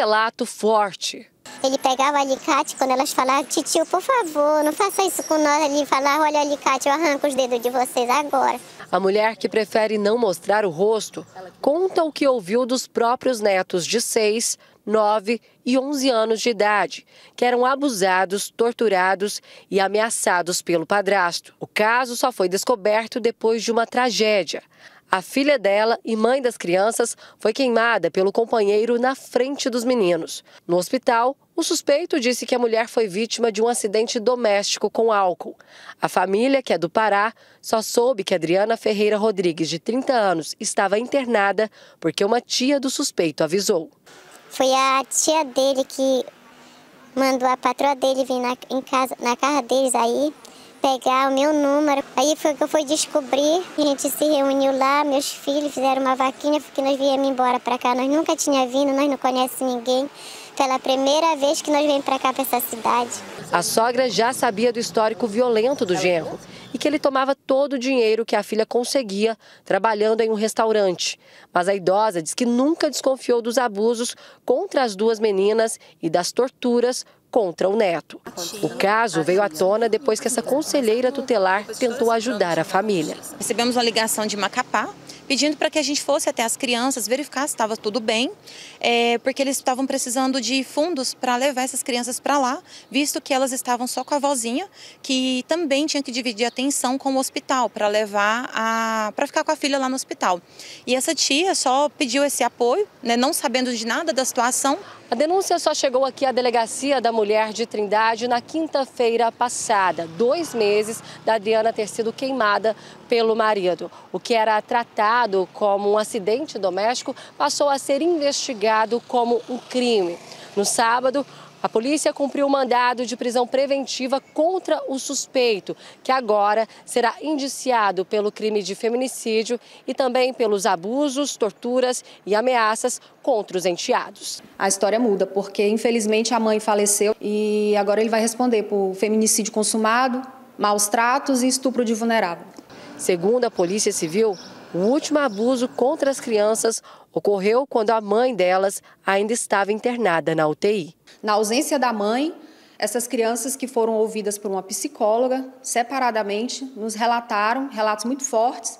relato forte. Ele pegava o alicate quando elas falavam, titio, por favor, não faça isso com nós. Ele falava, olha o alicate, eu arranco os dedos de vocês agora. A mulher que prefere não mostrar o rosto conta o que ouviu dos próprios netos de 6, 9 e 11 anos de idade, que eram abusados, torturados e ameaçados pelo padrasto. O caso só foi descoberto depois de uma tragédia. A filha dela e mãe das crianças foi queimada pelo companheiro na frente dos meninos. No hospital, o suspeito disse que a mulher foi vítima de um acidente doméstico com álcool. A família, que é do Pará, só soube que Adriana Ferreira Rodrigues, de 30 anos, estava internada porque uma tia do suspeito avisou. Foi a tia dele que mandou a patroa dele vir na, em casa, na casa deles aí pegar o meu número. Aí foi que eu fui descobrir. A gente se reuniu lá, meus filhos fizeram uma vaquinha porque nós viemos embora para cá. Nós nunca tinha vindo, nós não conhecemos ninguém pela primeira vez que nós vem para cá, para essa cidade. A sogra já sabia do histórico violento do genro e que ele tomava todo o dinheiro que a filha conseguia trabalhando em um restaurante. Mas a idosa diz que nunca desconfiou dos abusos contra as duas meninas e das torturas contra o neto. O caso veio à tona depois que essa conselheira tutelar tentou ajudar a família. Recebemos uma ligação de Macapá pedindo para que a gente fosse até as crianças, verificar se estava tudo bem, é, porque eles estavam precisando de fundos para levar essas crianças para lá, visto que elas estavam só com a vozinha, que também tinha que dividir a atenção com o hospital para levar a para ficar com a filha lá no hospital. E essa tia só pediu esse apoio, né, não sabendo de nada da situação. A denúncia só chegou aqui à delegacia da mulher de Trindade na quinta-feira passada, dois meses da Diana ter sido queimada pelo marido. O que era tratado como um acidente doméstico passou a ser investigado como um crime. No sábado, a polícia cumpriu o mandado de prisão preventiva contra o suspeito, que agora será indiciado pelo crime de feminicídio e também pelos abusos, torturas e ameaças contra os enteados. A história muda, porque infelizmente a mãe faleceu e agora ele vai responder por feminicídio consumado, maus tratos e estupro de vulnerável. Segundo a Polícia Civil, o último abuso contra as crianças ocorreu quando a mãe delas ainda estava internada na UTI. Na ausência da mãe, essas crianças que foram ouvidas por uma psicóloga separadamente nos relataram relatos muito fortes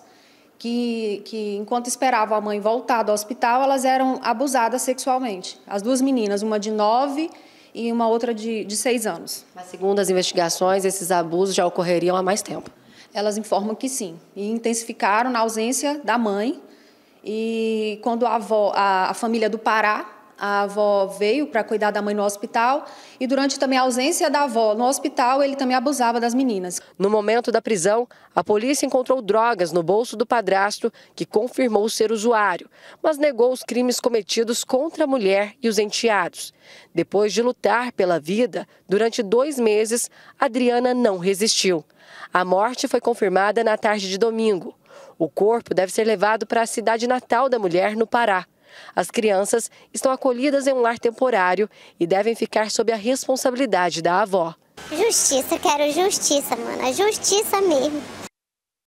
que, que, enquanto esperavam a mãe voltar do hospital, elas eram abusadas sexualmente. As duas meninas, uma de 9 e uma outra de, de 6 anos. Mas, segundo as investigações, esses abusos já ocorreriam há mais tempo elas informam que sim. E intensificaram na ausência da mãe. E quando a, avó, a, a família do Pará a avó veio para cuidar da mãe no hospital e durante também a ausência da avó no hospital, ele também abusava das meninas. No momento da prisão, a polícia encontrou drogas no bolso do padrasto, que confirmou ser usuário, mas negou os crimes cometidos contra a mulher e os enteados. Depois de lutar pela vida durante dois meses, Adriana não resistiu. A morte foi confirmada na tarde de domingo. O corpo deve ser levado para a cidade natal da mulher, no Pará. As crianças estão acolhidas em um lar temporário e devem ficar sob a responsabilidade da avó. Justiça, quero justiça, mano. Justiça mesmo.